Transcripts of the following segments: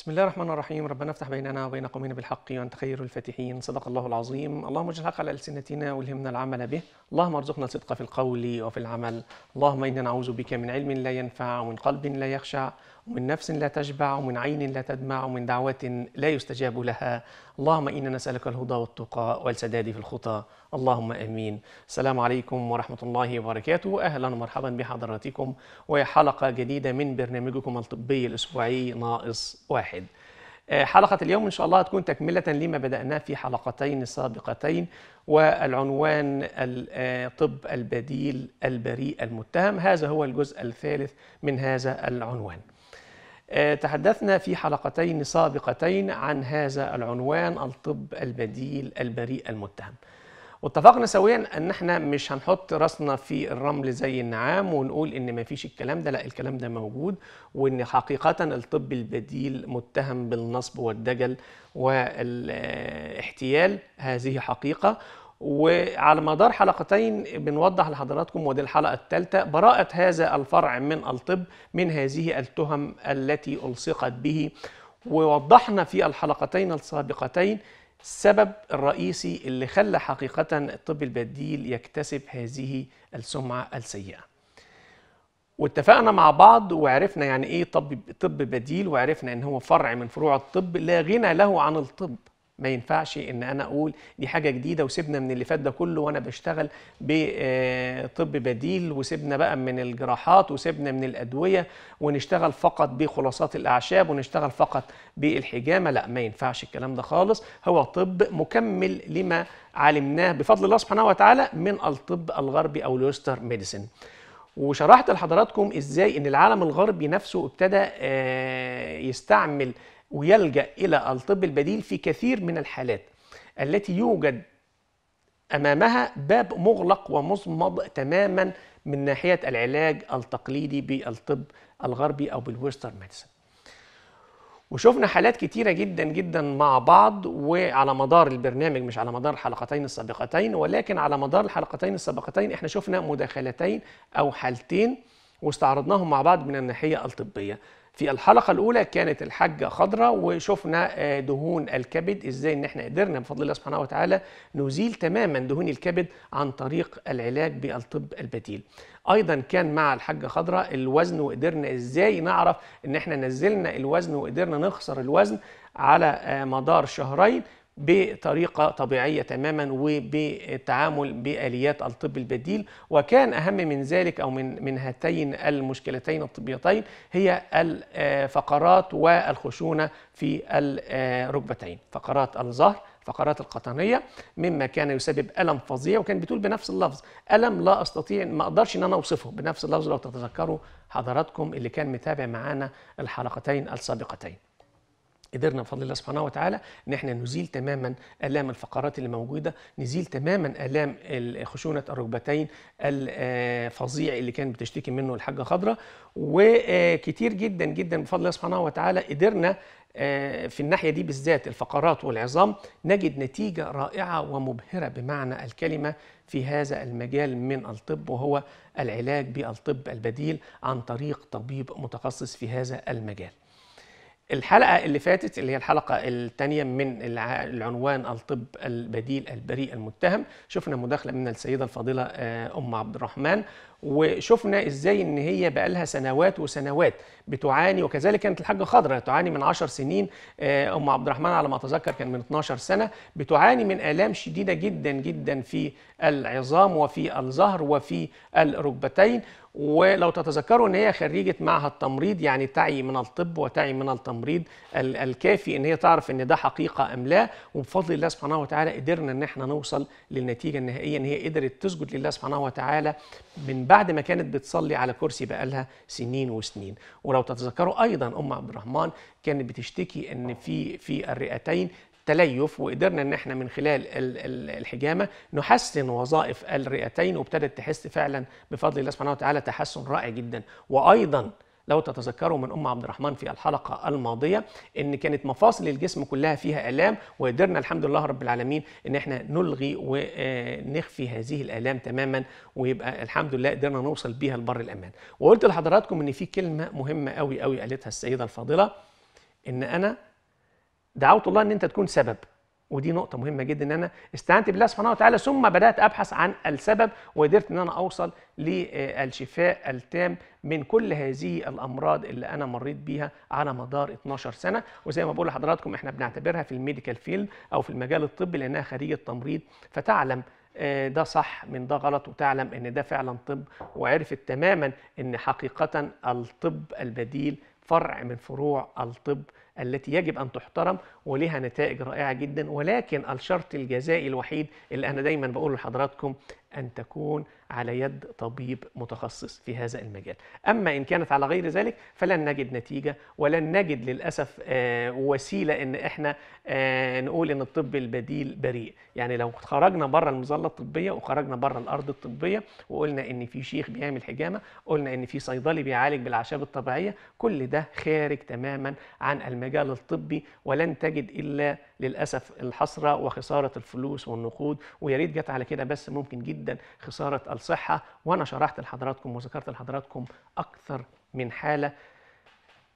بسم الله الرحمن الرحيم ربنا افتح بيننا وبين قومنا بالحق وانت خير الفاتحين صدق الله العظيم اللهم اجعل الحق على السنتنا والهمنا العمل به اللهم ارزقنا الصدق في القول وفي العمل اللهم انا نعوذ بك من علم لا ينفع ومن قلب لا يخشع ومن نفس لا تشبع ومن عين لا تدمع ومن دعوة لا يستجاب لها اللهم إنا نسألك الهدى والتقى والسداد في الخطى اللهم امين السلام عليكم ورحمه الله وبركاته اهلا ومرحبا بحضراتكم وحلقة جديده من برنامجكم الطبي الاسبوعي ناقص واحد آه، حلقة اليوم إن شاء الله هتكون تكملة لما بدأناه في حلقتين سابقتين والعنوان الطب آه، البديل البريء المتهم هذا هو الجزء الثالث من هذا العنوان آه، تحدثنا في حلقتين سابقتين عن هذا العنوان الطب البديل البريء المتهم واتفقنا سويا ان احنا مش هنحط راسنا في الرمل زي النعام ونقول ان مفيش الكلام ده لا الكلام ده موجود وان حقيقه الطب البديل متهم بالنصب والدجل والاحتيال هذه حقيقه وعلى مدار حلقتين بنوضح لحضراتكم ودي الحلقة الثالثة براءة هذا الفرع من الطب من هذه التهم التي ألصقت به ووضحنا في الحلقتين السابقتين السبب الرئيسي اللي خلى حقيقة الطب البديل يكتسب هذه السمعة السيئة واتفقنا مع بعض وعرفنا يعني ايه طب طب بديل وعرفنا ان هو فرع من فروع الطب لا غنى له عن الطب ما ينفعش ان انا اقول دي حاجه جديده وسيبنا من اللي فات ده كله وانا بشتغل بطب آه، بديل وسيبنا بقى من الجراحات وسيبنا من الادويه ونشتغل فقط بخلاصات الاعشاب ونشتغل فقط بالحجامه لا ما ينفعش الكلام ده خالص هو طب مكمل لما علمناه بفضل الله سبحانه وتعالى من الطب الغربي او الويستر ميديسن وشرحت لحضراتكم ازاي ان العالم الغربي نفسه ابتدى آه، يستعمل ويلجأ إلى الطب البديل في كثير من الحالات التي يوجد أمامها باب مغلق ومصمد تماما من ناحية العلاج التقليدي بالطب الغربي أو بالويسترن ميديسن وشفنا حالات كتيرة جدا جدا مع بعض وعلى مدار البرنامج مش على مدار الحلقتين السابقتين ولكن على مدار الحلقتين السابقتين احنا شفنا مداخلتين أو حالتين واستعرضناهم مع بعض من الناحية الطبية في الحلقة الأولى كانت الحاجة خضراء وشفنا آه، دهون الكبد ازاي ان احنا قدرنا بفضل الله سبحانه وتعالى نزيل تماما دهون الكبد عن طريق العلاج بالطب البديل. ايضا كان مع الحاجة خضراء الوزن وقدرنا ازاي نعرف ان احنا نزلنا الوزن وقدرنا نخسر الوزن على آه، مدار شهرين بطريقة طبيعية تماما وبالتعامل بآليات الطب البديل وكان أهم من ذلك أو من من هاتين المشكلتين الطبيتين هي الفقرات والخشونة في الركبتين فقرات الظهر فقرات القطنيه مما كان يسبب الم فظيع وكان بتقول بنفس اللفظ الم لا استطيع ما اقدرش ان انا اوصفه بنفس اللفظ لو تتذكروا حضراتكم اللي كان متابع معانا الحلقتين السابقتين قدرنا بفضل الله سبحانه وتعالى ان احنا نزيل تماما الام الفقرات اللي موجوده نزيل تماما الام خشونه الركبتين الفظيع اللي كانت بتشتكي منه الحاجه خضره وكتير جدا جدا بفضل الله سبحانه وتعالى قدرنا آه، في الناحيه دي بالذات الفقرات والعظام نجد نتيجه رائعه ومبهره بمعنى الكلمه في هذا المجال من الطب وهو العلاج بالطب البديل عن طريق طبيب متخصص في هذا المجال الحلقه اللي فاتت اللي هي الحلقه الثانيه من العنوان الطب البديل البريء المتهم شفنا مداخله من السيده الفاضله آه، ام عبد الرحمن وشفنا ازاي ان هي بقى لها سنوات وسنوات بتعاني وكذلك كانت الحاجه خضرة تعاني من 10 سنين آه، ام عبد الرحمن على ما اتذكر كان من 12 سنه بتعاني من الام شديده جدا جدا في العظام وفي الظهر وفي الركبتين ولو تتذكروا ان هي خريجه معهد تمريض يعني تعي من الطب وتعي من التمريض الكافي ان هي تعرف ان ده حقيقه ام لا وبفضل الله سبحانه وتعالى قدرنا ان احنا نوصل للنتيجه النهائيه ان هي قدرت تسجد لله سبحانه وتعالى من بعد ما كانت بتصلي على كرسي بقالها سنين وسنين ولو تتذكروا ايضا ام عبد الرحمن كانت بتشتكي ان في في الرئتين تليف وقدرنا ان احنا من خلال الحجامه نحسن وظائف الرئتين وابتدت تحس فعلا بفضل الله سبحانه وتعالى تحسن رائع جدا وايضا لو تتذكروا من ام عبد الرحمن في الحلقه الماضيه ان كانت مفاصل الجسم كلها فيها الام وقدرنا الحمد لله رب العالمين ان احنا نلغي ونخفي هذه الالام تماما ويبقى الحمد لله قدرنا نوصل بيها لبر الامان وقلت لحضراتكم ان في كلمه مهمه قوي قوي قالتها السيده الفاضله ان انا دعوت الله ان انت تكون سبب ودي نقطه مهمه جدا ان انا استعنت بالله سبحانه وتعالى ثم بدات ابحث عن السبب وقدرت ان انا اوصل للشفاء التام من كل هذه الامراض اللي انا مريت بيها على مدار 12 سنه وزي ما بقول لحضراتكم احنا بنعتبرها في الميديكال فيلد او في المجال الطبي لانها خريجه تمريض فتعلم آه، ده صح من ده غلط وتعلم ان ده فعلا طب وعرفت تماما ان حقيقه الطب البديل فرع من فروع الطب التي يجب أن تحترم ولها نتائج رائعة جدا ولكن الشرط الجزائي الوحيد اللي أنا دايما بقوله لحضراتكم أن تكون على يد طبيب متخصص في هذا المجال أما إن كانت على غير ذلك فلن نجد نتيجة ولن نجد للأسف آه، وسيلة إن إحنا آه، نقول إن الطب البديل بريء يعني لو خرجنا بره المظلة الطبية وخرجنا بره الأرض الطبية وقلنا إن في شيخ بيعمل حجامة قلنا إن في صيدلي بيعالج بالأعشاب الطبيعية كل ده خارج تماما عن المجال الطبي ولن تجد إلا للاسف الحسره وخساره الفلوس والنقود ويا ريت جت على كده بس ممكن جدا خساره الصحه وانا شرحت لحضراتكم وذكرت لحضراتكم اكثر من حاله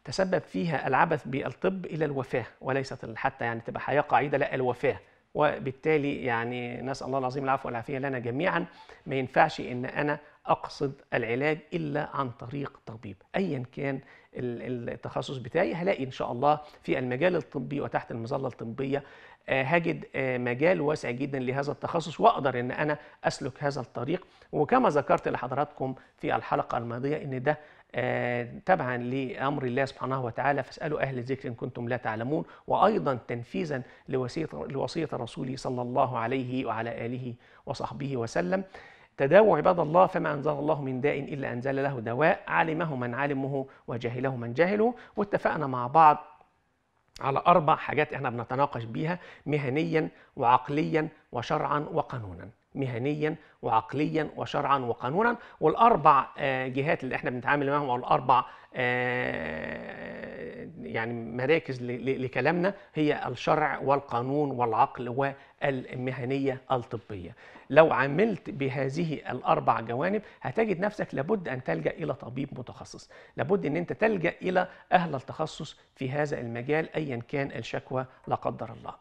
تسبب فيها العبث بالطب الى الوفاه وليست حتى يعني تبقى حياه قاعده لا الوفاه وبالتالي يعني نسال الله العظيم العفو والعافيه لنا جميعا ما ينفعش ان انا اقصد العلاج الا عن طريق طبيب ايا كان التخصص بتاعي هلاقي ان شاء الله في المجال الطبي وتحت المظله الطبيه آه، هجد آه، مجال واسع جدا لهذا التخصص واقدر ان انا اسلك هذا الطريق وكما ذكرت لحضراتكم في الحلقه الماضيه ان ده آه، تبعا لامر الله سبحانه وتعالى فاسالوا اهل الذكر ان كنتم لا تعلمون وايضا تنفيذا لوصيه لوصيه الرسول صلى الله عليه وعلى اله وصحبه وسلم تداوى عباد الله فما أنزل الله من داء إلا أنزل له دواء علمه من علمه وجهله من جهله واتفقنا مع بعض على أربع حاجات احنا بنتناقش بيها مهنيا وعقليا وشرعا وقانونا مهنيا وعقليا وشرعا وقانونا والاربع آه، جهات اللي احنا بنتعامل معاهم او الاربع آه، يعني مراكز لكلامنا هي الشرع والقانون والعقل والمهنيه الطبيه. لو عملت بهذه الاربع جوانب هتجد نفسك لابد ان تلجا الى طبيب متخصص، لابد ان انت تلجا الى اهل التخصص في هذا المجال ايا كان الشكوى لا قدر الله.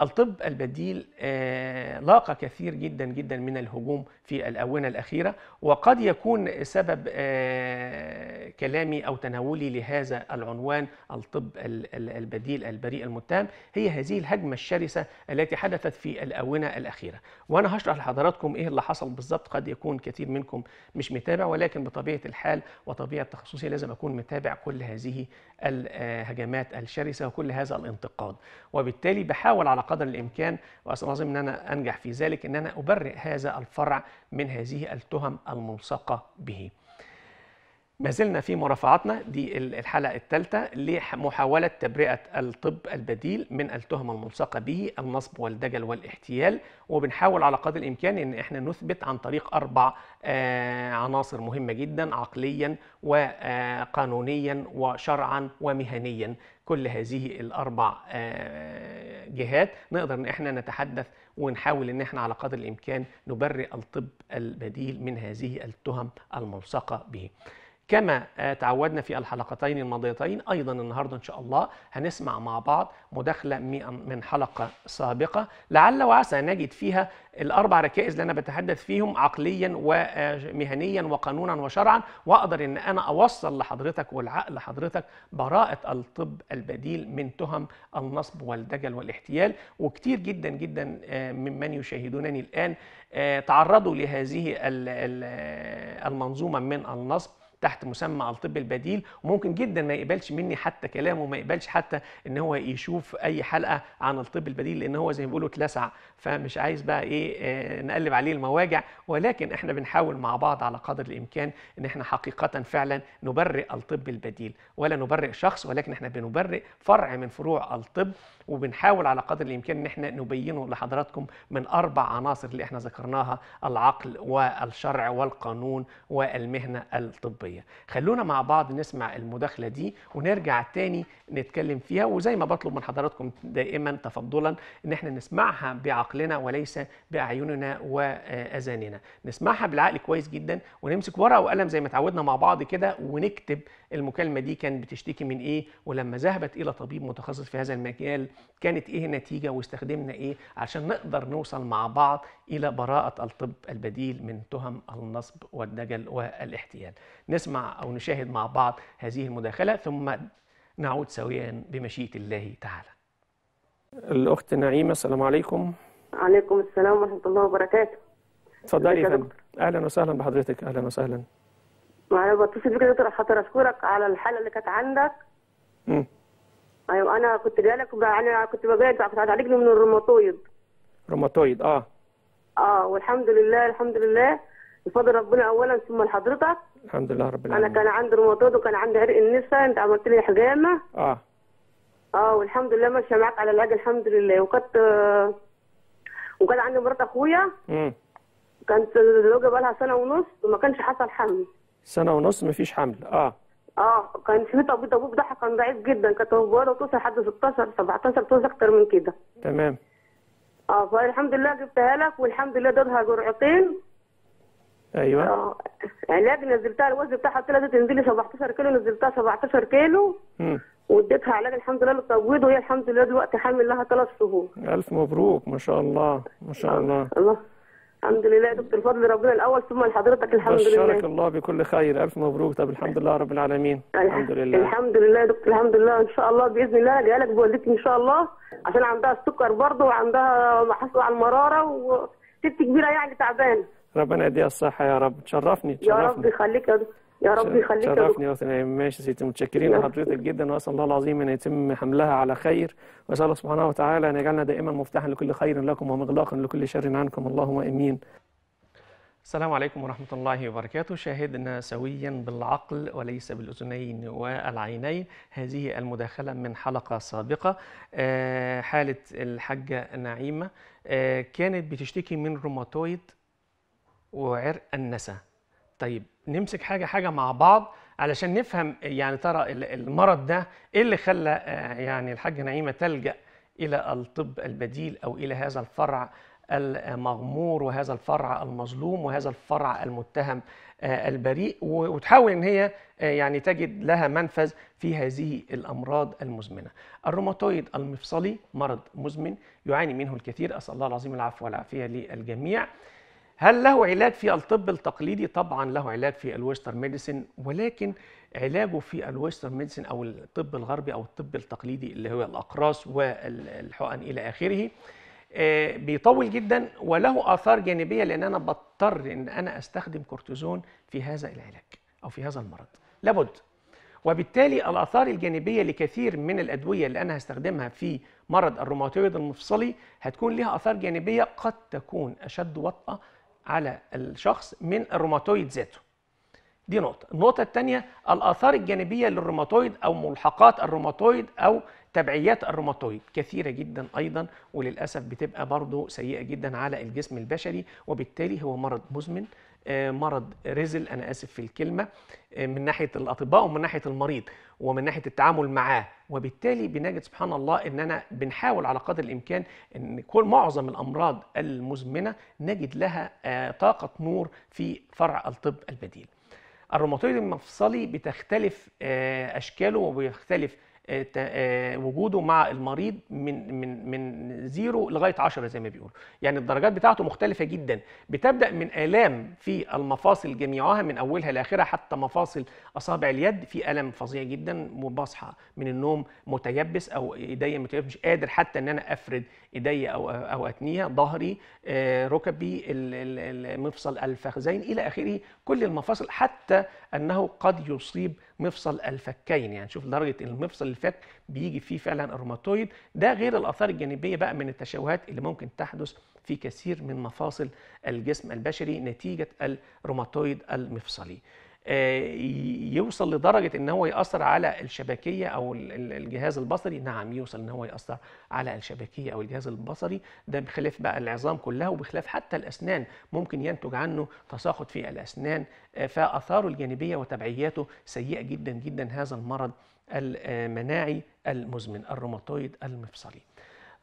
الطب البديل آه، لاقى كثير جدا جدا من الهجوم في الآونة الأخيرة وقد يكون سبب آه، كلامي أو تناولي لهذا العنوان الطب البديل البريء المتهم هي هذه الهجمة الشرسة التي حدثت في الآونة الأخيرة وأنا هشرح لحضراتكم إيه اللي حصل بالظبط قد يكون كثير منكم مش متابع ولكن بطبيعة الحال وطبيعة تخصصي لازم أكون متابع كل هذه الهجمات آه، الشرسة وكل هذا الانتقاد وبالتالي بحاول على قدر الإمكان وأستعظم أن أنا أنجح في ذلك أن أنا أبرئ هذا الفرع من هذه التهم الملصقة به ما زلنا في مرافعتنا دي الحلقة الثالثة لمحاولة تبرئة الطب البديل من التهم الملصقة به النصب والدجل والاحتيال وبنحاول على قدر الإمكان إن إحنا نثبت عن طريق أربع آه، عناصر مهمة جدا عقليا وقانونيا آه، وشرعا ومهنيا كل هذه الاربع آه، جهات نقدر ان احنا نتحدث ونحاول ان احنا على قدر الامكان نبرئ الطب البديل من هذه التهم الملصقه به كما آه، تعودنا في الحلقتين الماضيتين أيضا النهاردة إن شاء الله هنسمع مع بعض مداخلة من حلقة سابقة لعل وعسى نجد فيها الأربع ركائز اللي أنا بتحدث فيهم عقليا ومهنيا آه، وقانونا وشرعا وأقدر أن أنا أوصل لحضرتك والعقل لحضرتك براءة الطب البديل من تهم النصب والدجل والاحتيال وكتير جدا جدا آه، ممن يشاهدونني الآن تعرضوا لهذه المنظومة من النصب تحت مسمى الطب البديل وممكن جدا ما يقبلش مني حتى كلامه وما يقبلش حتى ان هو يشوف اي حلقه عن الطب البديل لان هو زي ما بيقولوا اتلسع فمش عايز بقى ايه آه، نقلب عليه المواجع ولكن احنا بنحاول مع بعض على قدر الامكان ان احنا حقيقه فعلا نبرئ الطب البديل ولا نبرئ شخص ولكن احنا بنبرئ فرع من فروع الطب وبنحاول على قدر الامكان ان احنا نبينه لحضراتكم من اربع عناصر اللي احنا ذكرناها العقل والشرع والقانون والمهنه الطبيه خلونا مع بعض نسمع المداخله دي ونرجع تاني نتكلم فيها وزي ما بطلب من حضراتكم دائما تفضلا ان احنا نسمعها بعقلنا وليس باعيننا واذاننا نسمعها بالعقل كويس جدا ونمسك ورقه وقلم زي ما اتعودنا مع بعض كده ونكتب المكالمه دي كانت بتشتكي من ايه ولما ذهبت الى طبيب متخصص في هذا المجال كانت ايه النتيجه واستخدمنا ايه عشان نقدر نوصل مع بعض الى براءه الطب البديل من تهم النصب والدجل والاحتيال نسمع او نشاهد مع بعض هذه المداخله ثم نعود سويا بمشيئه الله تعالى الاخت نعيمه السلام عليكم وعليكم السلام ورحمه الله وبركاته اتفضلي يا فندم اهلا وسهلا بحضرتك اهلا وسهلا ما انا بتصل بك يا دكتور خاطر اشكرك على الحاله اللي كانت عندك امم ايوه انا كنت جاي لك انا كنت بجاي كنت عالجني من الروماتويد روماتويد اه اه والحمد لله الحمد لله بفضل ربنا اولا ثم لحضرتك الحمد لله رب العالمين انا كان عندي روماتويد وكان عندي عرق النسا انت عملت لي حجامه اه اه والحمد لله ماشيه معاك على العلاج الحمد لله وكانت آه، وكان عندي مرات اخويا امم كانت زوجة بقى لها سنه ونص وما كانش حصل حمل سنه ونص مفيش حمل اه اه كان في طبيب طبيب ده كان ضعيف جدا كانت مجرد توصل لحد 16 17 توصل اكتر من كده تمام اه فالحمد لله جبتها لك والحمد لله دورها جرعتين ايوه اه علاج يعني نزلتها الوزن بتاعها طلع تنزلي 17 كيلو نزلتها 17 كيلو واديتها علاج الحمد لله للتبويض وهي الحمد لله دلوقتي حامل لها ثلاث شهور الف مبروك ما شاء الله ما شاء آه. الله الله الحمد لله دكتور فضل ربنا الاول ثم لحضرتك الحمد لله بشرك الله بكل خير الف مبروك طب الحمد لله رب العالمين الحمد لله الحمد لله يا دكتور الحمد لله ان شاء الله باذن الله جايه لك بوالدتي ان شاء الله عشان عندها السكر برضه وعندها حصل على المراره وست كبيره يعني تعبانه ربنا يديها الصحه يا رب تشرفني تشرفني يا رب يخليك يا دكتور يا رب يخليك شرفني يا تمام يعني ماشي سيدي متشكرين لحضرتك نعم. جدا واسال الله العظيم ان يتم حملها على خير واسال الله سبحانه وتعالى ان يجعلنا دائما مفتاحا لكل خير لكم ومغلاقا لكل شر عنكم اللهم امين السلام عليكم ورحمة الله وبركاته شاهدنا سويا بالعقل وليس بالأذنين والعينين هذه المداخلة من حلقة سابقة آه، حالة الحاجة نعيمة آه، كانت بتشتكي من روماتويد وعرق النسا طيب نمسك حاجه حاجه مع بعض علشان نفهم يعني ترى المرض ده ايه اللي خلى آه، يعني الحاجه نعيمه تلجا الى الطب البديل او الى هذا الفرع المغمور وهذا الفرع المظلوم وهذا الفرع المتهم آه، البريء وتحاول ان هي آه، يعني تجد لها منفذ في هذه الامراض المزمنه. الروماتويد المفصلي مرض مزمن يعاني منه الكثير اسال الله العظيم العفو والعافيه للجميع. هل له علاج في الطب التقليدي؟ طبعا له علاج في الويسترن ميديسن ولكن علاجه في الويسترن ميديسن او الطب الغربي او الطب التقليدي اللي هو الاقراص والحقن الى اخره آه، بيطول جدا وله اثار جانبيه لان انا بضطر ان انا استخدم كورتيزون في هذا العلاج او في هذا المرض لابد وبالتالي الآثار الجانبية لكثير من الأدوية اللي أنا هستخدمها في مرض الروماتويد المفصلي هتكون لها آثار جانبية قد تكون أشد وطأة على الشخص من الروماتويد ذاته دي نقطة النقطة الثانية الآثار الجانبية للروماتويد أو ملحقات الروماتويد أو تبعيات الروماتويد كثيرة جدا أيضا وللأسف بتبقى برضه سيئة جدا على الجسم البشري وبالتالي هو مرض مزمن آه، مرض رزل انا اسف في الكلمه آه، من ناحيه الاطباء ومن ناحيه المريض ومن ناحيه التعامل معاه وبالتالي بنجد سبحان الله اننا بنحاول على قدر الامكان ان كل معظم الامراض المزمنه نجد لها آه، طاقه نور في فرع الطب البديل الروماتويد المفصلي بتختلف اشكاله وبيختلف آه، آه، وجوده مع المريض من من من زيرو لغايه 10 زي ما بيقولوا يعني الدرجات بتاعته مختلفه جدا بتبدا من الام في المفاصل جميعها من اولها لاخرها حتى مفاصل اصابع اليد في الم فظيع جدا وبصحى من النوم متيبس او ايديا متيبس مش قادر حتى ان انا افرد ايديا او او اتنيها ظهري آه، ركبي مفصل الفخذين الى اخره كل المفاصل حتى انه قد يصيب مفصل الفكين يعني شوف لدرجه المفصل الفك بيجي فيه فعلا الروماتويد ده غير الاثار الجانبيه بقى من التشوهات اللي ممكن تحدث في كثير من مفاصل الجسم البشري نتيجه الروماتويد المفصلي آه، يوصل لدرجه ان هو ياثر على الشبكيه او الجهاز البصري نعم يوصل ان هو ياثر على الشبكيه او الجهاز البصري ده بخلاف بقى العظام كلها وبخلاف حتى الاسنان ممكن ينتج عنه تساقط في الاسنان آه، فاثاره الجانبيه وتبعياته سيئه جدا جدا هذا المرض المناعي المزمن الروماتويد المفصلي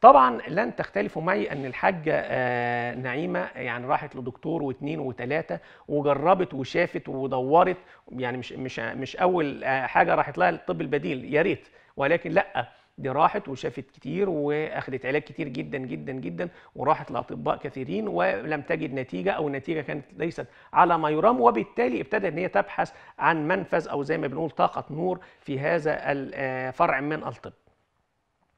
طبعا لن تختلفوا معي ان الحاجه آه، نعيمه يعني راحت لدكتور واثنين وثلاثه وجربت وشافت ودورت يعني مش مش مش اول آه، حاجه راحت لها الطب البديل يا ريت ولكن لا دي راحت وشافت كتير واخدت علاج كتير جدا جدا جدا وراحت لاطباء كثيرين ولم تجد نتيجه او النتيجه كانت ليست على ما يرام وبالتالي ابتدت ان هي تبحث عن منفذ او زي ما بنقول طاقه نور في هذا الفرع آه، من الطب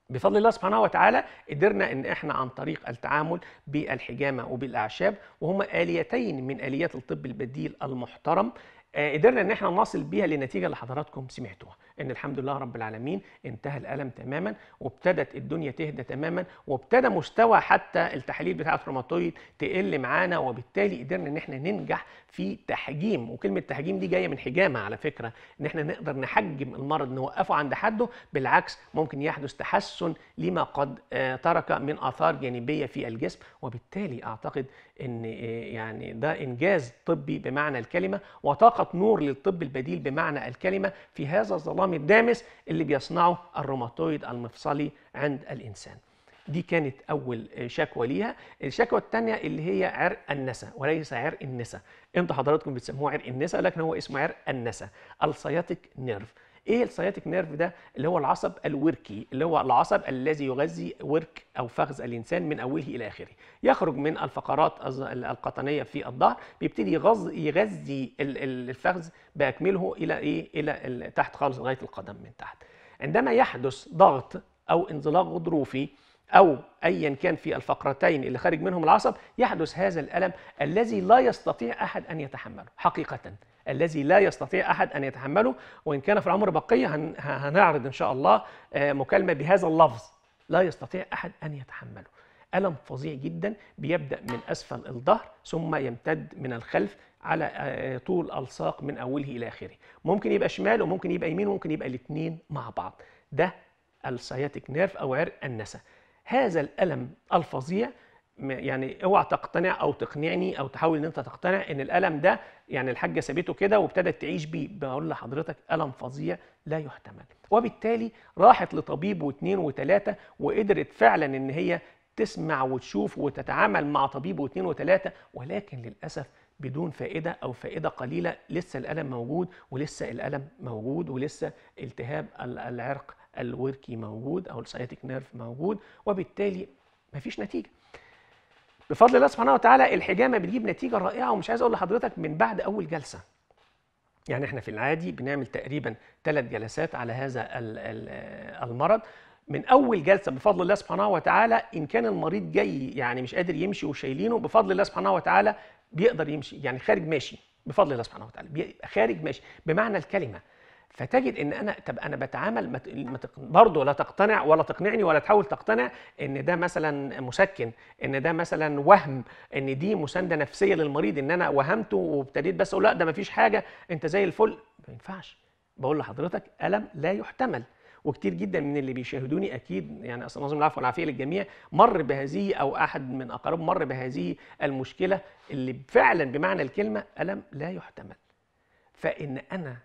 بفضل الله سبحانه وتعالى قدرنا ان احنا عن طريق التعامل بالحجامه وبالاعشاب وهما اليتين من اليات الطب البديل المحترم آه، قدرنا ان احنا نصل بيها للنتيجه اللي حضراتكم سمعتوها ان الحمد لله رب العالمين انتهى الالم تماما وابتدت الدنيا تهدى تماما وابتدى مستوى حتى التحاليل بتاعه الروماتويد تقل معانا وبالتالي قدرنا ان احنا ننجح في تحجيم وكلمه تحجيم دي جايه من حجامه على فكره ان احنا نقدر نحجم المرض نوقفه عند حده بالعكس ممكن يحدث تحسن لما قد آه، ترك من اثار جانبيه في الجسم وبالتالي اعتقد ان آه، يعني ده انجاز طبي بمعنى الكلمه وطاقه نور للطب البديل بمعنى الكلمه في هذا الظلام الدامس اللي بيصنعه الروماتويد المفصلي عند الانسان دي كانت أول شكوى ليها الشكوى الثانية اللي هي عرق النسا وليس عرق النسا انتوا حضراتكم بتسموه عرق النسا لكن هو اسمه عرق النسا السياتيك نيرف ايه السياتيك نيرف ده اللي هو العصب الوركي اللي هو العصب الذي يغذي ورك او فخذ الانسان من اوله الى اخره يخرج من الفقرات القطنيه في الظهر بيبتدي يغذي يغذي الفخذ باكمله الى ايه الى تحت خالص لغايه القدم من تحت عندما يحدث ضغط او انزلاق غضروفي أو أيا كان في الفقرتين اللي خارج منهم العصب يحدث هذا الألم الذي لا يستطيع أحد أن يتحمله حقيقة الذي لا يستطيع أحد أن يتحمله وإن كان في العمر بقية هنعرض إن شاء الله آه، مكالمة بهذا اللفظ لا يستطيع أحد أن يتحمله ألم فظيع جدا بيبدأ من أسفل الظهر ثم يمتد من الخلف على آه، طول الساق من أوله إلى آخره ممكن يبقى شمال وممكن يبقى يمين وممكن يبقى الاثنين مع بعض ده السياتيك نيرف أو عرق النسا هذا الألم الفظيع يعني اوعى تقتنع او تقنعني او تحاول ان انت تقتنع ان الالم ده يعني الحاجه سابته كده وابتدت تعيش بيه بقول لحضرتك الم فظيع لا يحتمل وبالتالي راحت لطبيب واثنين وثلاثه وقدرت فعلا ان هي تسمع وتشوف وتتعامل مع طبيب واثنين وثلاثه ولكن للاسف بدون فائده او فائده قليله لسه الالم موجود ولسه الالم موجود ولسه التهاب العرق الوركي موجود او السياتيك نيرف موجود وبالتالي مفيش نتيجه بفضل الله سبحانه وتعالى الحجامه بتجيب نتيجه رائعه ومش عايز اقول لحضرتك من بعد اول جلسه يعني احنا في العادي بنعمل تقريبا ثلاث جلسات على هذا المرض من اول جلسه بفضل الله سبحانه وتعالى ان كان المريض جاي يعني مش قادر يمشي وشايلينه بفضل الله سبحانه وتعالى بيقدر يمشي يعني خارج ماشي بفضل الله سبحانه وتعالى خارج ماشي بمعنى الكلمه فتجد ان انا طب انا بتعامل برضه لا تقتنع ولا تقنعني ولا تحاول تقتنع ان ده مثلا مسكن ان ده مثلا وهم ان دي مسانده نفسيه للمريض ان انا وهمته وابتديت بس اقول لا ده مفيش حاجه انت زي الفل ما ينفعش بقول لحضرتك الم لا يحتمل وكتير جدا من اللي بيشاهدوني اكيد يعني اصلا نظم العفو والعافيه للجميع مر بهذه او احد من اقاربه مر بهذه المشكله اللي فعلا بمعنى الكلمه الم لا يحتمل فان انا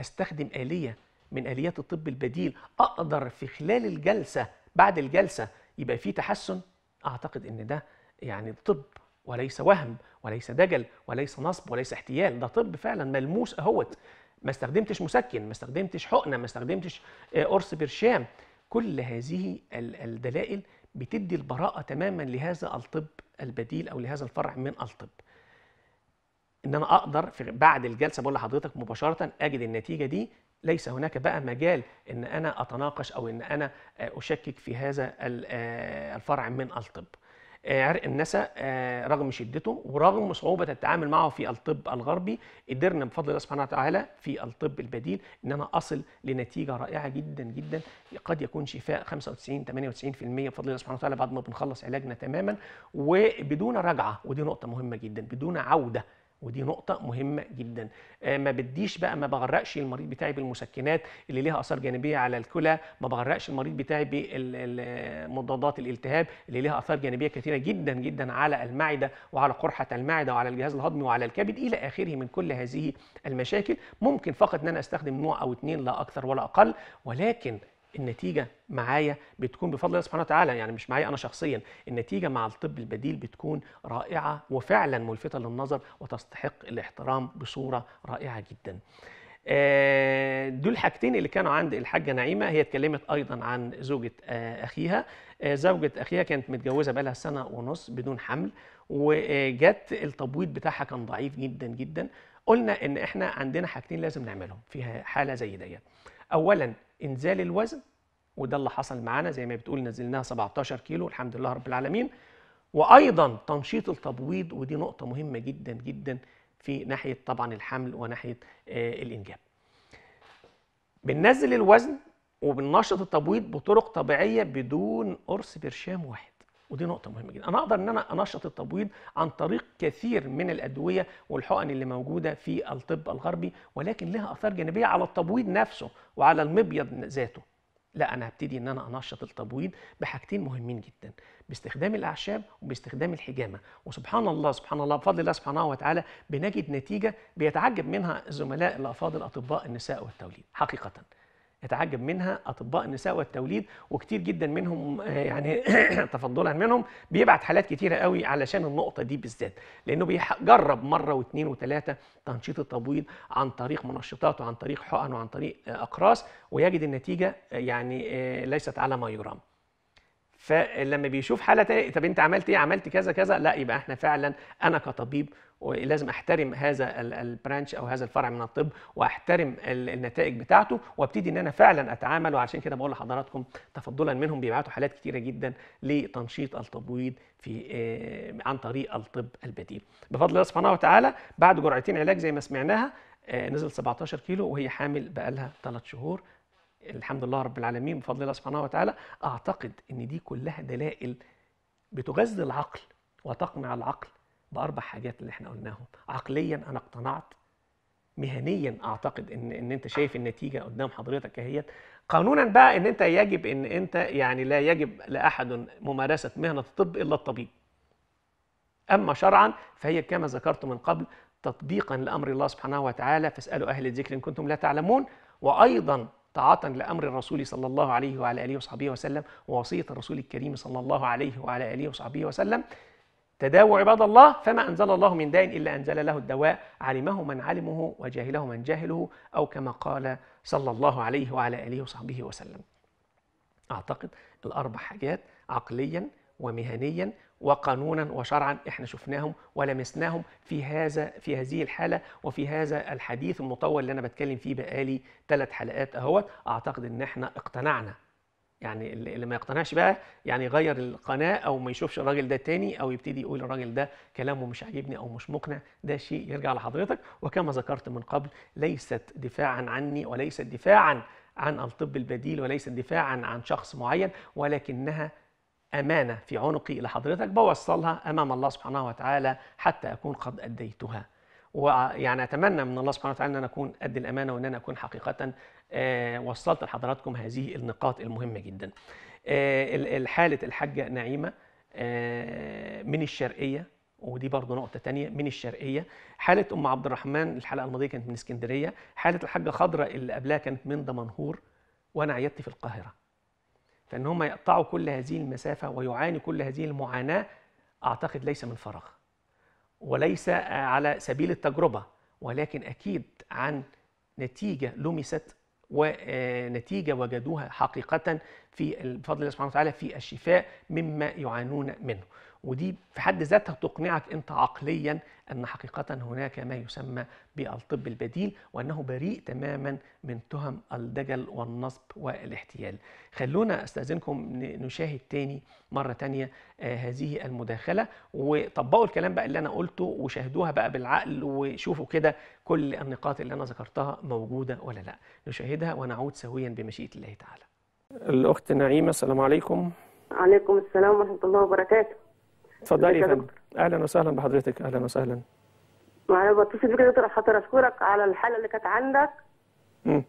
استخدم آلية من آليات الطب البديل أقدر في خلال الجلسة بعد الجلسة يبقى في تحسن أعتقد إن ده يعني طب وليس وهم وليس دجل وليس نصب وليس احتيال ده طب فعلا ملموس اهوت ما استخدمتش مسكن ما استخدمتش حقنه ما استخدمتش آه، قرص برشام كل هذه الدلائل بتدي البراءه تماما لهذا الطب البديل او لهذا الفرع من الطب ان انا اقدر في بعد الجلسه بقول لحضرتك مباشره اجد النتيجه دي ليس هناك بقى مجال ان انا اتناقش او ان انا آه، اشكك في هذا آه، الفرع من الطب آه، عرق النسا رغم شدته ورغم صعوبة التعامل معه في الطب الغربي قدرنا بفضل الله سبحانه وتعالى في الطب البديل ان انا اصل لنتيجة رائعة جدا جدا قد يكون شفاء 95 98% بفضل الله سبحانه وتعالى بعد ما بنخلص علاجنا تماما وبدون رجعة ودي نقطة مهمة جدا بدون عودة ودي نقطة مهمة جدا آه، ما بديش بقى ما بغرقش المريض بتاعي بالمسكنات اللي ليها آثار جانبية على الكلى ما بغرقش المريض بتاعي بمضادات الالتهاب اللي ليها آثار جانبية كثيرة جدا جدا على المعدة وعلى قرحة المعدة وعلى الجهاز الهضمي وعلى الكبد إلى آخره من كل هذه المشاكل ممكن فقط أن أنا أستخدم نوع أو اتنين لا أكثر ولا أقل ولكن النتيجه معايا بتكون بفضل الله سبحانه وتعالى يعني مش معايا انا شخصيا النتيجه مع الطب البديل بتكون رائعه وفعلا ملفته للنظر وتستحق الاحترام بصوره رائعه جدا آه، دول حاجتين اللي كانوا عند الحاجه نعيمه هي اتكلمت ايضا عن زوجه آه، اخيها آه، زوجة أخيها كانت متجوزة بقالها سنة ونص بدون حمل وجت التبويض بتاعها كان ضعيف جدا جدا قلنا إن إحنا عندنا حاجتين لازم نعملهم في حالة زي ديت اولا انزال الوزن وده اللي حصل معانا زي ما بتقول نزلناها 17 كيلو الحمد لله رب العالمين وايضا تنشيط التبويض ودي نقطه مهمه جدا جدا في ناحيه طبعا الحمل وناحيه آه، الانجاب بننزل الوزن وبننشط التبويض بطرق طبيعيه بدون قرص برشام واحد ودي نقطة مهمة جدا أنا أقدر إن أنا أنشط التبويض عن طريق كثير من الأدوية والحقن اللي موجودة في الطب الغربي ولكن لها آثار جانبية على التبويض نفسه وعلى المبيض ذاته لا أنا هبتدي إن أنا أنشط التبويض بحاجتين مهمين جدا باستخدام الأعشاب وباستخدام الحجامة وسبحان الله سبحان الله بفضل الله سبحانه وتعالى بنجد نتيجة بيتعجب منها الزملاء الأفاضل أطباء النساء والتوليد حقيقةً يتعجب منها اطباء النساء والتوليد وكتير جدا منهم آه، يعني تفضلا منهم بيبعت حالات كتيره قوي علشان النقطه دي بالذات لانه بيجرب مره واثنين وثلاثه تنشيط التبويض عن طريق منشطات وعن طريق حقن وعن طريق آه، اقراص ويجد النتيجه آه، يعني ليست على ما يرام فلما بيشوف حاله تانية طب انت عملت ايه عملت كذا كذا لا يبقى احنا فعلا انا كطبيب لازم احترم هذا البرانش او هذا الفرع من الطب واحترم النتائج بتاعته وابتدي ان انا فعلا اتعامل وعشان كده بقول لحضراتكم تفضلا منهم بيبعتوا حالات كتيره جدا لتنشيط التبويض في آه، عن طريق الطب البديل بفضل الله سبحانه وتعالى بعد جرعتين علاج زي ما سمعناها آه، نزل 17 كيلو وهي حامل بقالها 3 شهور الحمد لله رب العالمين بفضل الله سبحانه وتعالى اعتقد ان دي كلها دلائل بتغذي العقل وتقمع العقل باربع حاجات اللي احنا قلناهم عقليا انا اقتنعت مهنيا اعتقد ان ان انت شايف النتيجه قدام حضرتك اهيت قانونا بقى ان انت يجب ان انت يعني لا يجب لاحد ممارسه مهنه الطب الا الطبيب اما شرعا فهي كما ذكرت من قبل تطبيقا لامر الله سبحانه وتعالى فاسالوا اهل الذكر ان كنتم لا تعلمون وايضا طاعة لأمر الرسول صلى الله عليه وعلى آله وصحبه وسلم ووصية الرسول الكريم صلى الله عليه وعلى آله وصحبه وسلم تداووا عباد الله فما أنزل الله من داء إلا أنزل له الدواء علمه من علمه وجاهله من جاهله أو كما قال صلى الله عليه وعلى آله وصحبه وسلم أعتقد الأربع حاجات عقليا ومهنيا وقانونا وشرعا احنا شفناهم ولمسناهم في هذا في هذه الحاله وفي هذا الحديث المطول اللي انا بتكلم فيه بقالي ثلاث حلقات اهوت اعتقد ان احنا اقتنعنا يعني اللي ما يقتنعش بقى يعني يغير القناه او ما يشوفش الراجل ده تاني او يبتدي يقول الراجل ده كلامه مش عاجبني او مش مقنع ده شيء يرجع لحضرتك وكما ذكرت من قبل ليست دفاعا عني وليست دفاعا عن الطب البديل وليست دفاعا عن شخص معين ولكنها أمانة في عنقي إلى حضرتك بوصلها أمام الله سبحانه وتعالى حتى أكون قد أديتها ويعني أتمنى من الله سبحانه وتعالى أن أنا أكون قد الأمانة وأن أنا أكون حقيقة آه، وصلت لحضراتكم هذه النقاط المهمة جدا آه، حالة الحاجة نعيمة آه، من الشرقية ودي برضه نقطة تانية من الشرقية حالة أم عبد الرحمن الحلقة الماضية كانت من اسكندرية حالة الحاجة خضرة اللي قبلها كانت من دمنهور وأنا عيادتي في القاهرة فان هم يقطعوا كل هذه المسافه ويعاني كل هذه المعاناه اعتقد ليس من فراغ وليس على سبيل التجربه ولكن اكيد عن نتيجه لمست ونتيجه آه، وجدوها حقيقه في بفضل الله سبحانه وتعالى في الشفاء مما يعانون منه ودي في حد ذاتها تقنعك انت عقليا ان حقيقه هناك ما يسمى بالطب البديل وانه بريء تماما من تهم الدجل والنصب والاحتيال. خلونا استاذنكم نشاهد تاني مره تانيه آه هذه المداخله وطبقوا الكلام بقى اللي انا قلته وشاهدوها بقى بالعقل وشوفوا كده كل النقاط اللي انا ذكرتها موجوده ولا لا. نشاهدها ونعود سويا بمشيئه الله تعالى. الاخت نعيمه السلام عليكم. عليكم السلام ورحمه الله وبركاته. اتفضلي يا فندم اهلا وسهلا بحضرتك اهلا وسهلا انا بتصل بك يا دكتور خاطر اشكرك على الحاله اللي كانت عندك امم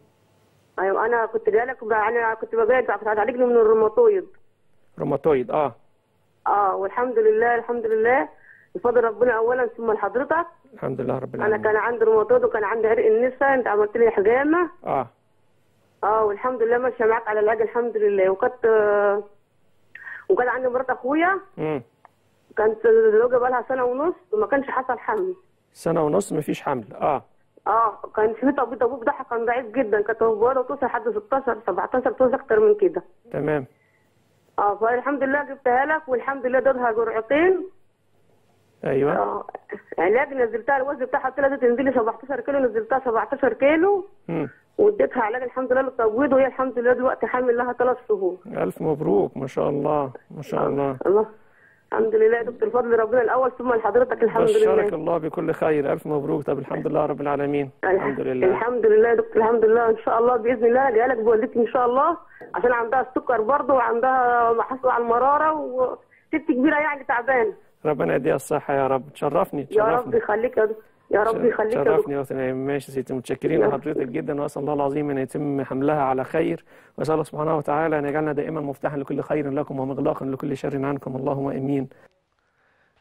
ايوه انا كنت جايلك انا كنت بجاي كنت هتعالجني من الروماتويد روماتويد اه اه والحمد لله الحمد لله بفضل ربنا اولا ثم لحضرتك الحمد لله رب العالمين انا كان عندي روماتويد وكان عندي عرق النسا انت عملت لي حجامه اه اه والحمد لله ماشيه معاك على العلاج الحمد لله وكانت آه، وكان عندي مرات اخويا امم كانت الزوجه بقى لها سنه ونص وما كانش حصل حمل سنه ونص ما فيش حمل اه اه كان في طبيب ابوه بتاعها كان ضعيف جدا كانت مجبره توصل لحد 16 17 توصل اكتر من كده تمام اه فالحمد لله جبتها لك والحمد لله دورها جرعتين ايوه اه علاج يعني نزلتها الوزن بتاعها طلع تنزلي 17 كيلو نزلتها 17 كيلو امم واديتها علاج الحمد لله للتبويض وهي الحمد لله دلوقتي حامل لها ثلاث شهور الف مبروك ما شاء الله ما شاء الله آه، الله الحمد لله يا دكتور فضل ربنا الاول ثم لحضرتك الحمد لله بشرك الله بكل خير الف مبروك طب الحمد لله رب العالمين الحمد لله الحمد لله يا دكتور الحمد لله ان شاء الله باذن الله جاي لك بوالدتي ان شاء الله عشان عندها السكر برضه وعندها محصله على المراره وست كبيره يعني تعبانه ربنا يديها الصحه يا رب تشرفني تشرفني يا رب يخليك يا دكتور يا رب يخليك شرفني يا وثني ماشي سيدي متشكرين نعم. لحضرتك جدا واسال الله العظيم ان يتم حملها على خير واسال الله سبحانه وتعالى ان يجعلنا دائما مفتاحا لكل خير لكم ومغلاقا لكل شر عنكم اللهم امين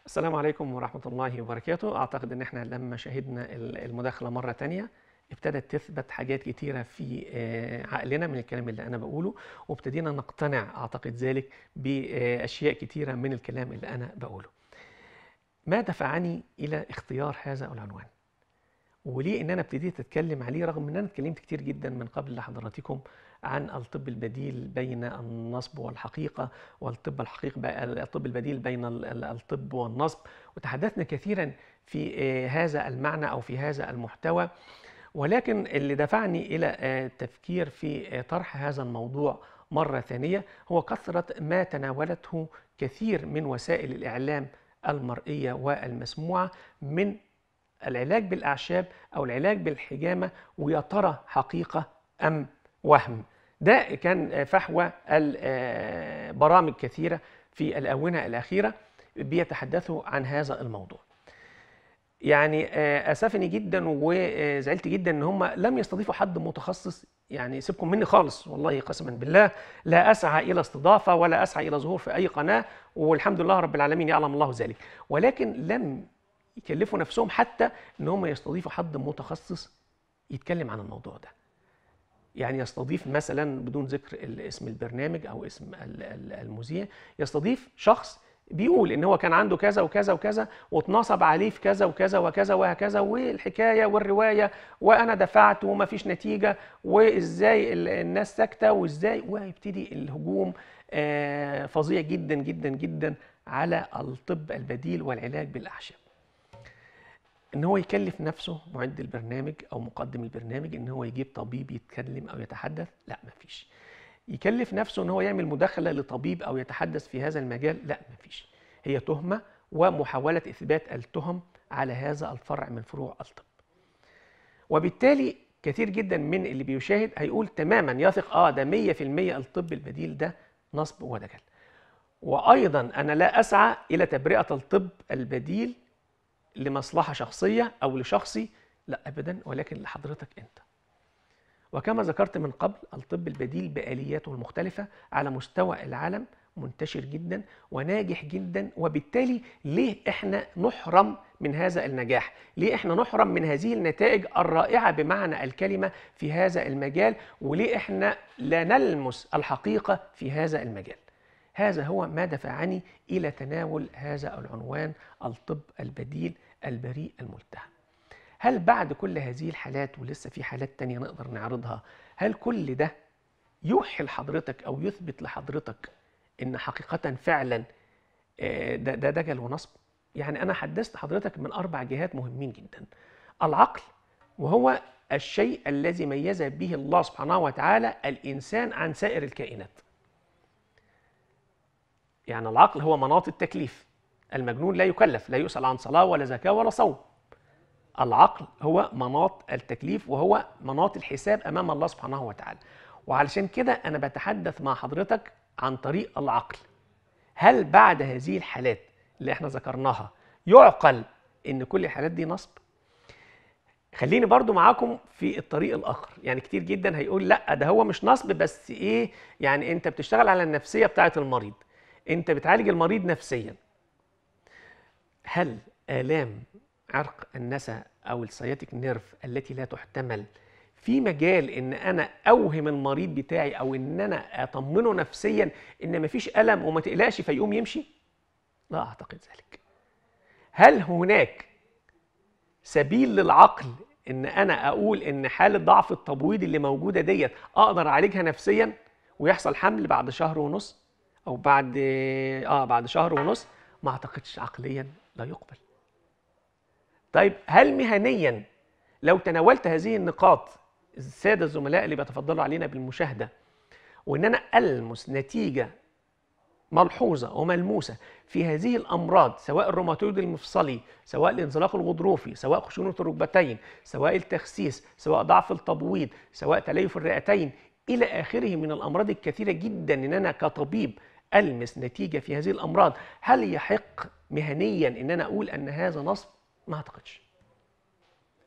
السلام عليكم ورحمة الله وبركاته أعتقد أن احنا لما شاهدنا المداخلة مرة ثانيه ابتدت تثبت حاجات كتيرة في آه، عقلنا من الكلام اللي أنا بقوله وابتدينا نقتنع أعتقد ذلك بأشياء كتيرة من الكلام اللي أنا بقوله ما دفعني الى اختيار هذا العنوان وليه ان انا ابتديت اتكلم عليه رغم ان انا اتكلمت كتير جدا من قبل لحضراتكم عن الطب البديل بين النصب والحقيقه والطب الحقيق الطب البديل بين الطب والنصب وتحدثنا كثيرا في آه، هذا المعنى او في هذا المحتوى ولكن اللي دفعني الى التفكير آه، في آه، طرح هذا الموضوع مره ثانيه هو كثره ما تناولته كثير من وسائل الاعلام المرئية والمسموعة من العلاج بالأعشاب أو العلاج بالحجامة ويا ترى حقيقة أم وهم ده كان فحوى البرامج آه، كثيرة في الآونة الأخيرة بيتحدثوا عن هذا الموضوع يعني آه، اسفني جدا وزعلت جدا ان هم لم يستضيفوا حد متخصص يعني سيبكم مني خالص والله قسما بالله لا اسعى الى استضافه ولا اسعى الى ظهور في اي قناه والحمد لله رب العالمين يعلم الله ذلك ولكن لم يكلفوا نفسهم حتى ان هم يستضيفوا حد متخصص يتكلم عن الموضوع ده يعني يستضيف مثلا بدون ذكر اسم البرنامج او اسم المذيع يستضيف شخص بيقول ان هو كان عنده كذا وكذا وكذا واتنصب عليه في كذا وكذا وكذا وهكذا والحكايه والروايه وانا دفعت ومفيش نتيجه وازاي الناس ساكته وازاي وهيبتدي الهجوم آه، فظيع جدا جدا جدا على الطب البديل والعلاج بالاعشاب. ان هو يكلف نفسه معد البرنامج او مقدم البرنامج ان هو يجيب طبيب يتكلم او يتحدث لا مفيش. يكلف نفسه ان هو يعمل مداخله لطبيب او يتحدث في هذا المجال لا مفيش هي تهمه ومحاوله اثبات التهم على هذا الفرع من فروع الطب وبالتالي كثير جدا من اللي بيشاهد هيقول تماما يثق اه ده 100% الطب البديل ده نصب ودجل وايضا انا لا اسعى الى تبرئه الطب البديل لمصلحه شخصيه او لشخصي لا ابدا ولكن لحضرتك انت وكما ذكرت من قبل الطب البديل بآلياته المختلفة على مستوى العالم منتشر جدا وناجح جدا وبالتالي ليه احنا نحرم من هذا النجاح ليه احنا نحرم من هذه النتائج الرائعة بمعنى الكلمة في هذا المجال وليه احنا لا نلمس الحقيقة في هذا المجال هذا هو ما دفعني إلى تناول هذا العنوان الطب البديل البريء الملتهب هل بعد كل هذه الحالات ولسه في حالات تانية نقدر نعرضها هل كل ده يوحي لحضرتك أو يثبت لحضرتك إن حقيقة فعلا آه، ده ده دجل ونصب؟ يعني أنا حدثت حضرتك من أربع جهات مهمين جدا العقل وهو الشيء الذي ميز به الله سبحانه وتعالى الإنسان عن سائر الكائنات يعني العقل هو مناط التكليف المجنون لا يكلف لا يسأل عن صلاة ولا زكاة ولا صوم العقل هو مناط التكليف وهو مناط الحساب امام الله سبحانه وتعالى وعلشان كده انا بتحدث مع حضرتك عن طريق العقل هل بعد هذه الحالات اللي احنا ذكرناها يعقل ان كل الحالات دي نصب خليني برضو معاكم في الطريق الاخر يعني كتير جدا هيقول لا ده هو مش نصب بس ايه يعني انت بتشتغل على النفسيه بتاعه المريض انت بتعالج المريض نفسيا هل الام عرق النسا او السياتيك نيرف التي لا تحتمل في مجال ان انا اوهم المريض بتاعي او ان انا اطمنه نفسيا ان مفيش الم وما تقلقش فيقوم يمشي لا اعتقد ذلك هل هناك سبيل للعقل ان انا اقول ان حاله ضعف التبويض اللي موجوده ديت اقدر اعالجها نفسيا ويحصل حمل بعد شهر ونص او بعد اه بعد شهر ونص ما اعتقدش عقليا لا يقبل طيب هل مهنيا لو تناولت هذه النقاط السادة الزملاء اللي بيتفضلوا علينا بالمشاهدة وإن أنا ألمس نتيجة ملحوظة وملموسة في هذه الأمراض سواء الروماتويد المفصلي سواء الانزلاق الغضروفي سواء خشونة الركبتين سواء التخسيس سواء ضعف التبويض سواء تليف الرئتين إلى آخره من الأمراض الكثيرة جدا إن أنا كطبيب ألمس نتيجة في هذه الأمراض هل يحق مهنيا إن أنا أقول أن هذا نصب ما أعتقدش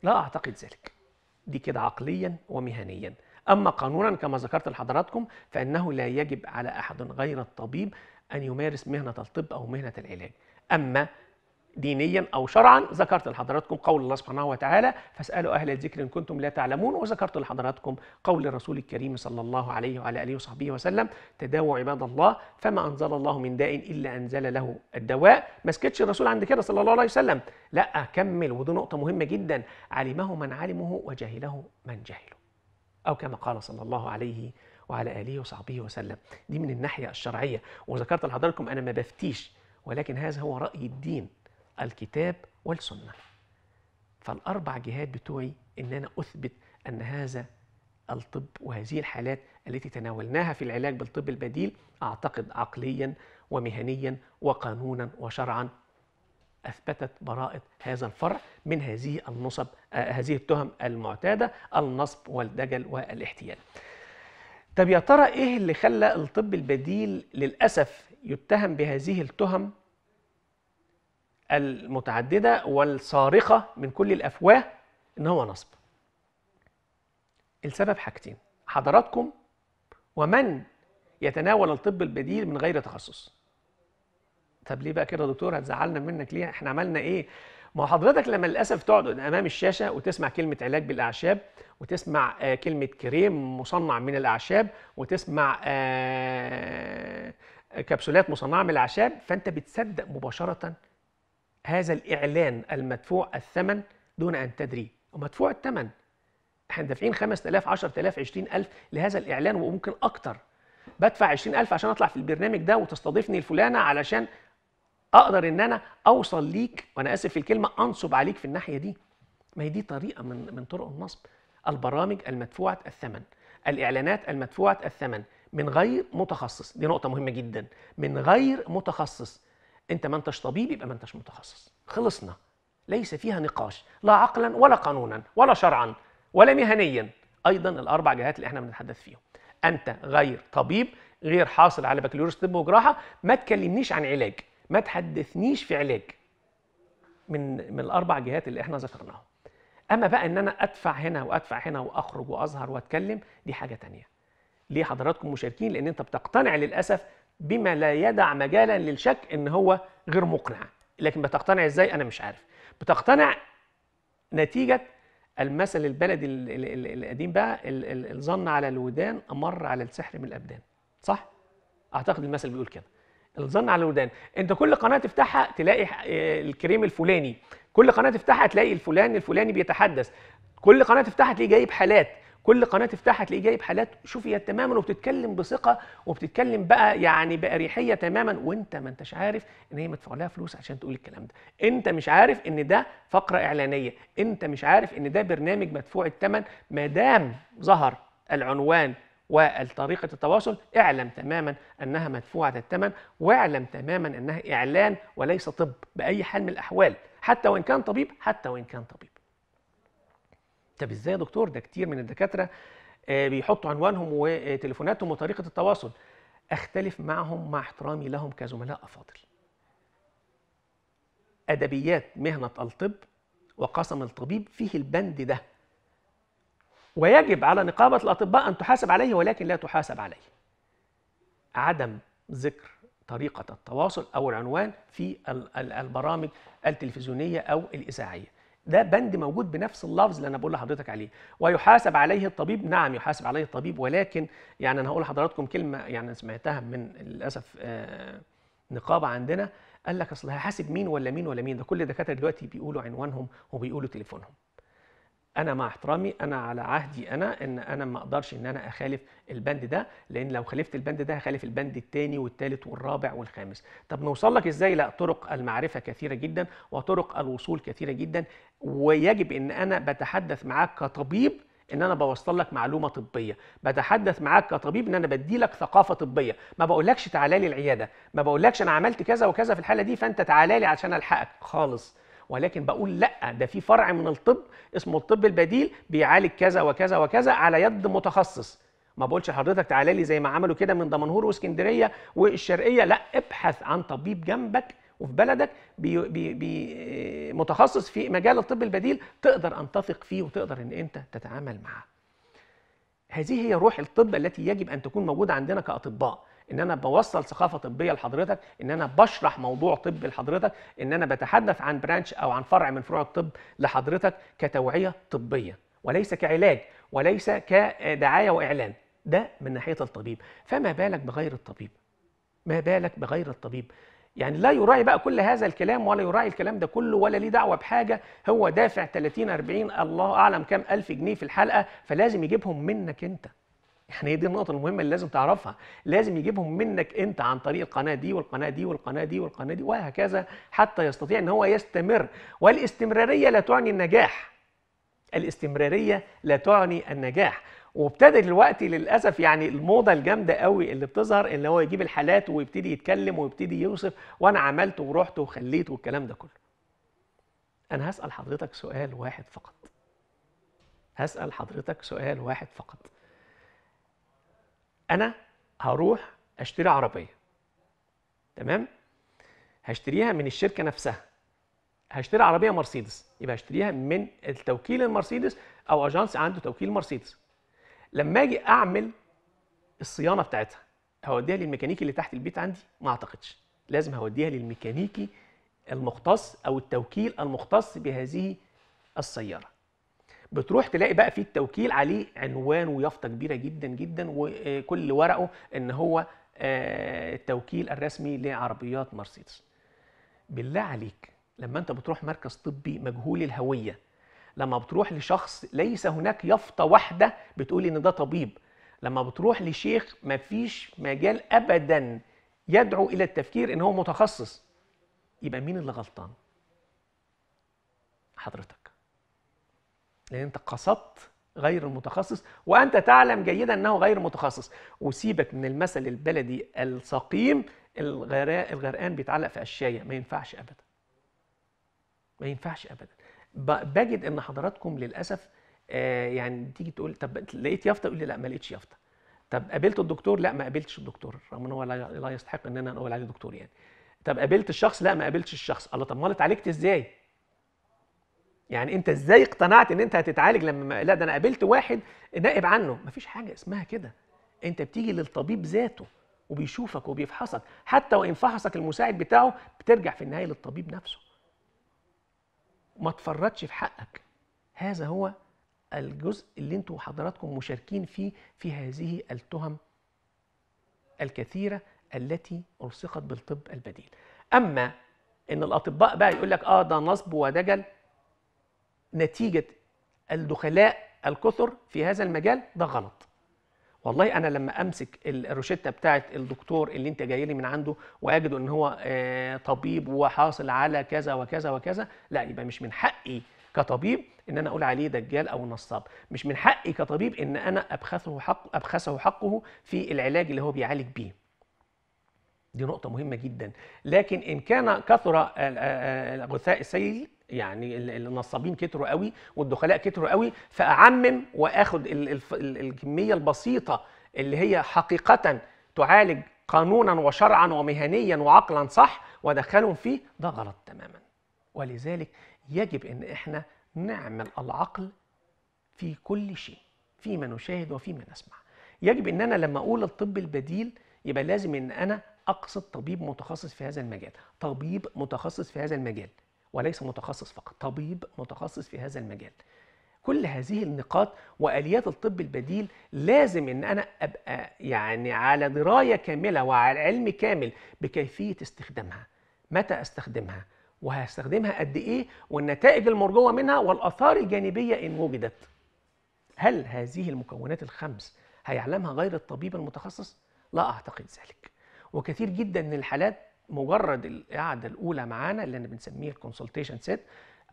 لا أعتقد ذلك دي كده عقليا ومهنيا أما قانونا كما ذكرت لحضراتكم فإنه لا يجب على أحد غير الطبيب أن يمارس مهنة الطب أو مهنة العلاج أما دينيا او شرعا ذكرت لحضراتكم قول الله سبحانه وتعالى فاسالوا اهل الذكر ان كنتم لا تعلمون وذكرت لحضراتكم قول الرسول الكريم صلى الله عليه وعلى اله وصحبه وسلم تداووا عباد الله فما انزل الله من داء الا انزل له الدواء ما سكتش الرسول عند كده صلى الله عليه وسلم لا كمل ودي نقطه مهمه جدا علمه من علمه وجهله من جهله او كما قال صلى الله عليه وعلى اله وصحبه وسلم دي من الناحيه الشرعيه وذكرت لحضراتكم انا ما بفتيش ولكن هذا هو راي الدين الكتاب والسنة فالأربع جهات بتوعي إن أنا أثبت أن هذا الطب وهذه الحالات التي تناولناها في العلاج بالطب البديل أعتقد عقليا ومهنيا وقانونا وشرعا أثبتت براءة هذا الفرع من هذه النصب آه هذه التهم المعتادة النصب والدجل والاحتيال. طب يا ترى إيه اللي خلى الطب البديل للأسف يتهم بهذه التهم المتعددة والصارخة من كل الأفواه إن هو نصب السبب حاجتين حضراتكم ومن يتناول الطب البديل من غير تخصص طب ليه بقى كده يا دكتور هتزعلنا منك ليه احنا عملنا ايه ما حضرتك لما للاسف تقعد امام الشاشه وتسمع كلمه علاج بالاعشاب وتسمع آه، كلمه كريم مصنع من الاعشاب وتسمع آه، آه، كبسولات مصنعه من الاعشاب فانت بتصدق مباشره هذا الإعلان المدفوع الثمن دون أن تدري ومدفوع الثمن احنا دافعين 5000 10000 20000 لهذا الإعلان وممكن أكتر بدفع 20000 عشان أطلع في البرنامج ده وتستضيفني الفلانة علشان أقدر إن أنا أوصل ليك وأنا آسف في الكلمة أنصب عليك في الناحية دي ما هي دي طريقة من من طرق النصب البرامج المدفوعة الثمن الإعلانات المدفوعة الثمن من غير متخصص دي نقطة مهمة جدا من غير متخصص انت ما انتش طبيب يبقى ما انتش متخصص خلصنا ليس فيها نقاش لا عقلا ولا قانونا ولا شرعا ولا مهنيا ايضا الاربع جهات اللي احنا بنتحدث فيهم انت غير طبيب غير حاصل على بكالوريوس طب وجراحه ما تكلمنيش عن علاج ما تحدثنيش في علاج من من الاربع جهات اللي احنا ذكرناهم اما بقى ان انا ادفع هنا وادفع هنا واخرج واظهر واتكلم دي حاجه تانية ليه حضراتكم مشاركين لان انت بتقتنع للاسف بما لا يدع مجالا للشك ان هو غير مقنع لكن بتقتنع ازاي انا مش عارف بتقتنع نتيجه المثل البلدي القديم بقى الظن على الودان امر على السحر من الابدان صح اعتقد المثل بيقول كده الظن على الودان انت كل قناه تفتحها تلاقي آه، الكريم الفلاني كل قناه تفتحها تلاقي الفلان الفلاني بيتحدث كل قناه تفتحها تلاقيه جايب حالات كل قناه تفتحها تلاقيه جايب حالات شفيت تماما وبتتكلم بثقه وبتتكلم بقى يعني باريحيه تماما وانت ما انتش عارف ان هي مدفوع لها فلوس عشان تقول الكلام ده انت مش عارف ان ده فقره اعلانيه انت مش عارف ان ده برنامج مدفوع الثمن ما دام ظهر العنوان وطريقة التواصل اعلم تماما أنها مدفوعة الثمن واعلم تماما أنها إعلان وليس طب بأي حال من الأحوال حتى وإن كان طبيب حتى وإن كان طبيب طب ازاي يا دكتور ده كتير من الدكاتره آه، بيحطوا عنوانهم وتليفوناتهم وطريقه التواصل اختلف معهم مع احترامي لهم كزملاء افاضل ادبيات مهنه الطب وقسم الطبيب فيه البند ده ويجب على نقابه الاطباء ان تحاسب عليه ولكن لا تحاسب عليه عدم ذكر طريقه التواصل او العنوان في البرامج التلفزيونيه او الاذاعيه ده بند موجود بنفس اللفظ اللي انا بقول لحضرتك عليه ويحاسب عليه الطبيب نعم يحاسب عليه الطبيب ولكن يعني انا هقول لحضراتكم كلمه يعني سمعتها من للاسف آه، نقابه عندنا قال لك اصل هحاسب مين ولا مين ولا مين ده كل الدكاتره دلوقتي بيقولوا عنوانهم وبيقولوا تليفونهم انا مع احترامي انا على عهدي انا ان انا ما اقدرش ان انا اخالف البند ده لان لو خالفت البند ده هخالف البند الثاني والثالث والرابع والخامس طب نوصل لك ازاي لا طرق المعرفه كثيره جدا وطرق الوصول كثيره جدا ويجب ان انا بتحدث معاك كطبيب ان انا بوصل لك معلومه طبيه بتحدث معاك كطبيب ان انا بدي لك ثقافه طبيه ما بقولكش تعالى لي العياده ما بقولكش انا عملت كذا وكذا في الحاله دي فانت تعالى لي عشان الحقك خالص ولكن بقول لا ده في فرع من الطب اسمه الطب البديل بيعالج كذا وكذا وكذا على يد متخصص ما بقولش لحضرتك تعالى لي زي ما عملوا كده من دمنهور واسكندريه والشرقيه لا ابحث عن طبيب جنبك وفي بلدك بي بي بي آه، متخصص في مجال الطب البديل تقدر ان تثق فيه وتقدر ان انت تتعامل معاه هذه هي روح الطب التي يجب ان تكون موجوده عندنا كاطباء ان انا بوصل ثقافه طبيه لحضرتك ان انا بشرح موضوع طبي لحضرتك ان انا بتحدث عن برانش او عن فرع من فروع الطب لحضرتك كتوعيه طبيه وليس كعلاج وليس كدعايه واعلان ده من ناحيه الطبيب فما بالك بغير الطبيب ما بالك بغير الطبيب يعني لا يراعي بقى كل هذا الكلام ولا يراعي الكلام ده كله ولا ليه دعوه بحاجه هو دافع 30 40 الله اعلم كام الف جنيه في الحلقه فلازم يجيبهم منك انت يعني هي دي النقطه المهمه اللي لازم تعرفها لازم يجيبهم منك انت عن طريق القناه دي والقناه دي والقناه دي والقناه دي وهكذا حتى يستطيع ان هو يستمر والاستمراريه لا تعني النجاح الاستمراريه لا تعني النجاح وابتدى دلوقتي للاسف يعني الموضه الجامده قوي اللي بتظهر اللي هو يجيب الحالات ويبتدي يتكلم ويبتدي يوصف وانا عملت ورحت وخليت والكلام ده كله انا هسال حضرتك سؤال واحد فقط هسال حضرتك سؤال واحد فقط انا هروح اشتري عربيه تمام هشتريها من الشركه نفسها هشتري عربيه مرسيدس يبقى هشتريها من التوكيل المرسيدس او اجانس عنده توكيل مرسيدس لما اجي اعمل الصيانه بتاعتها هوديها للميكانيكي اللي تحت البيت عندي ما اعتقدش لازم هوديها للميكانيكي المختص او التوكيل المختص بهذه السياره بتروح تلاقي بقى فيه التوكيل عليه عنوان ويافطه كبيره جدا جدا وكل ورقه ان هو آه، التوكيل الرسمي لعربيات مرسيدس بالله عليك لما انت بتروح مركز طبي مجهول الهويه لما بتروح لشخص ليس هناك يافطه واحده بتقول ان ده طبيب لما بتروح لشيخ مفيش مجال ابدا يدعو الى التفكير ان هو متخصص يبقى مين اللي غلطان حضرتك لان انت قصدت غير المتخصص وانت تعلم جيدا انه غير متخصص وسيبك من المثل البلدي السقيم الغرقان بيتعلق في الشايه ما ينفعش ابدا ما ينفعش ابدا بجد ان حضراتكم للاسف آه يعني تيجي تقول طب لقيت يافطه يقول لي لا ما لقيتش يافطه طب قابلت الدكتور لا ما قابلتش الدكتور رغم ان هو لا يستحق ان انا اقول عليه دكتور يعني طب قابلت الشخص لا ما قابلتش الشخص الله طب امال اتعالجت ازاي يعني انت ازاي اقتنعت ان انت هتتعالج لما لا ده انا قابلت واحد نائب عنه مفيش حاجه اسمها كده انت بتيجي للطبيب ذاته وبيشوفك وبيفحصك حتى وان فحصك المساعد بتاعه بترجع في النهايه للطبيب نفسه ما تفرطش في حقك هذا هو الجزء اللي انتوا وحضراتكم مشاركين فيه في هذه التهم الكثيره التي الصقت بالطب البديل اما ان الاطباء بقى يقول لك اه ده نصب ودجل نتيجه الدخلاء الكثر في هذا المجال ده غلط والله انا لما امسك الروشته بتاعه الدكتور اللي انت جاي لي من عنده واجد ان هو آه، طبيب وحاصل على كذا وكذا وكذا لا يبقى مش من حقي كطبيب ان انا اقول عليه دجال او نصاب مش من حقي كطبيب ان انا ابخسه حق ابخسه حقه في العلاج اللي هو بيعالج بيه دي نقطه مهمه جدا لكن ان كان كثر آه، آه، غثاء السيل يعني النصابين كتروا قوي والدخلاء كتروا قوي فاعمم واخد الكميه البسيطه اللي هي حقيقه تعالج قانونا وشرعا ومهنيا وعقلا صح وادخلهم فيه ده غلط تماما ولذلك يجب ان احنا نعمل العقل في كل شيء فيما نشاهد وفيما نسمع يجب ان انا لما اقول الطب البديل يبقى لازم ان انا اقصد طبيب متخصص في هذا المجال طبيب متخصص في هذا المجال وليس متخصص فقط طبيب متخصص في هذا المجال كل هذه النقاط واليات الطب البديل لازم ان انا ابقى يعني على درايه كامله وعلى علم كامل بكيفيه استخدامها متى استخدمها وهستخدمها قد ايه والنتائج المرجوه منها والاثار الجانبيه ان وجدت هل هذه المكونات الخمس هيعلمها غير الطبيب المتخصص لا اعتقد ذلك وكثير جدا من الحالات مجرد القعده الاولى معانا اللي انا بنسميه الكونسلتيشن سيت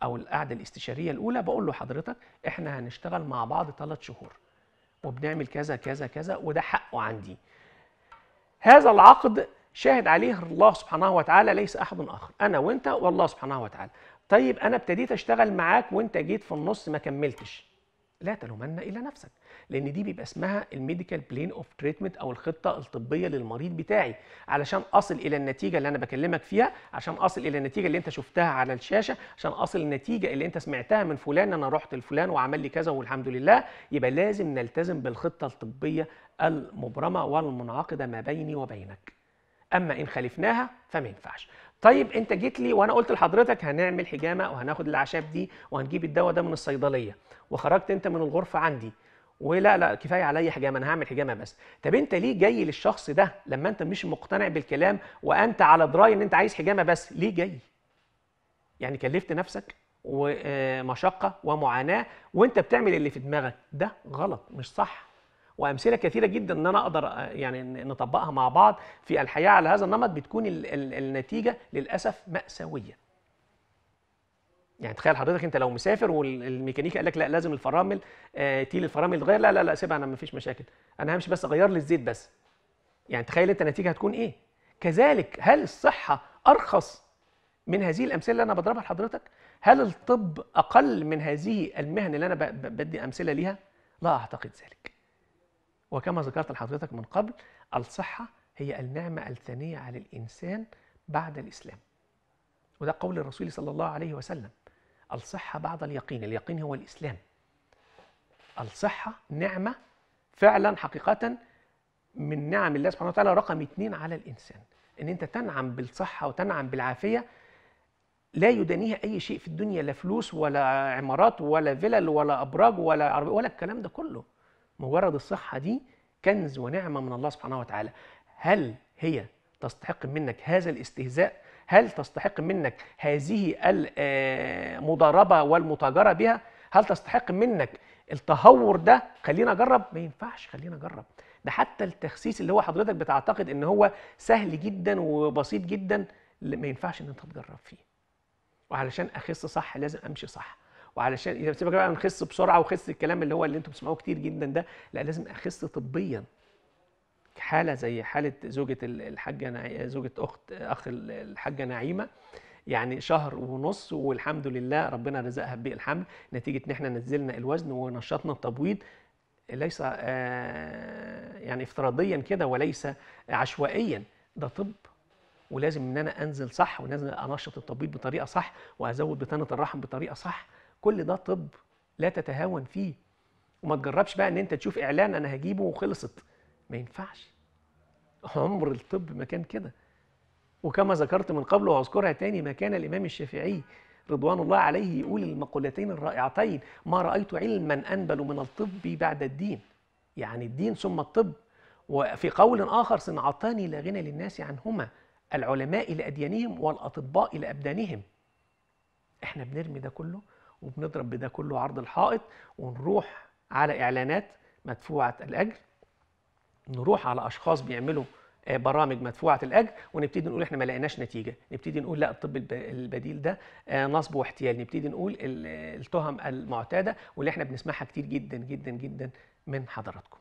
او القعده الاستشاريه الاولى بقول له حضرتك احنا هنشتغل مع بعض ثلاث شهور وبنعمل كذا كذا كذا وده حقه عندي هذا العقد شاهد عليه الله سبحانه وتعالى ليس احد اخر انا وانت والله سبحانه وتعالى طيب انا ابتديت اشتغل معاك وانت جيت في النص ما كملتش لا تلومن الا نفسك لان دي بيبقى اسمها الميديكال بلين اوف تريتمنت او الخطه الطبيه للمريض بتاعي علشان اصل الى النتيجه اللي انا بكلمك فيها عشان اصل الى النتيجه اللي انت شفتها على الشاشه عشان اصل النتيجه اللي انت سمعتها من فلان انا رحت لفلان وعمل لي كذا والحمد لله يبقى لازم نلتزم بالخطه الطبيه المبرمه والمنعقده ما بيني وبينك اما ان خالفناها فما ينفعش طيب انت جيت لي وانا قلت لحضرتك هنعمل حجامه وهناخد الاعشاب دي وهنجيب الدواء ده من الصيدليه وخرجت انت من الغرفه عندي ولا لا كفايه عليا حجامه انا هعمل حجامه بس طب انت ليه جاي للشخص ده لما انت مش مقتنع بالكلام وانت على درايه ان انت عايز حجامه بس ليه جاي يعني كلفت نفسك ومشقه ومعاناه وانت بتعمل اللي في دماغك ده غلط مش صح وامثله كثيره جدا ان انا اقدر آه، يعني نطبقها مع بعض في الحياه على هذا النمط بتكون النتيجه للاسف ماساويه يعني تخيل حضرتك انت لو مسافر والميكانيكا قال لك لا لازم الفرامل آه تيل الفرامل تغير لا لا لا سيبها انا ما فيش مشاكل انا همشي بس اغير لي الزيت بس يعني تخيل انت النتيجه هتكون ايه كذلك هل الصحه ارخص من هذه الامثله اللي انا بضربها لحضرتك هل الطب اقل من هذه المهن اللي انا بدي امثله ليها لا اعتقد ذلك وكما ذكرت لحضرتك من قبل الصحة هي النعمة الثانية على الإنسان بعد الإسلام وده قول الرسول صلى الله عليه وسلم الصحة بعد اليقين اليقين هو الإسلام الصحة نعمة فعلا حقيقة من نعم الله سبحانه وتعالى رقم اثنين على الإنسان إن أنت تنعم بالصحة وتنعم بالعافية لا يدانيها أي شيء في الدنيا لا فلوس ولا عمارات ولا فلل ولا أبراج ولا عربي ولا الكلام ده كله مجرد الصحة دي كنز ونعمة من الله سبحانه وتعالى هل هي تستحق منك هذا الاستهزاء هل تستحق منك هذه المضاربة والمتاجرة بها هل تستحق منك التهور ده خلينا اجرب ما ينفعش خلينا اجرب ده حتى التخسيس اللي هو حضرتك بتعتقد ان هو سهل جدا وبسيط جدا ما ينفعش ان انت تجرب فيه وعلشان اخس صح لازم امشي صح وعلشان اذا سيبك بقى نخس بسرعه وخس الكلام اللي هو اللي انتم بتسمعوه كتير جدا ده لا لازم اخس طبيا حاله زي حاله زوجه الحاجه نع... زوجه اخت اخ الحاجه نعيمه يعني شهر ونص والحمد لله ربنا رزقها ببيء الحمل نتيجه ان احنا نزلنا الوزن ونشطنا التبويض ليس آه، يعني افتراضيا كده وليس عشوائيا ده طب ولازم ان انا انزل صح ولازم انشط التبويض بطريقه صح وازود بطانه الرحم بطريقه صح كل ده طب لا تتهاون فيه وما تجربش بقى ان انت تشوف اعلان انا هجيبه وخلصت ما ينفعش عمر الطب ما كان كده وكما ذكرت من قبل واذكرها تاني ما كان الامام الشافعي رضوان الله عليه يقول المقولتين الرائعتين ما رايت علما انبل من الطب بعد الدين يعني الدين ثم الطب وفي قول اخر صنعتان لا غنى للناس عنهما العلماء لاديانهم والاطباء لابدانهم احنا بنرمي ده كله وبنضرب بده كله عرض الحائط ونروح على اعلانات مدفوعه الاجر نروح على اشخاص بيعملوا آه، برامج مدفوعه الاجر ونبتدي نقول احنا ما لقيناش نتيجه نبتدي نقول لا الطب البديل ده آه، نصب واحتيال نبتدي نقول التهم المعتاده واللي احنا بنسمعها كتير جدا جدا جدا من حضراتكم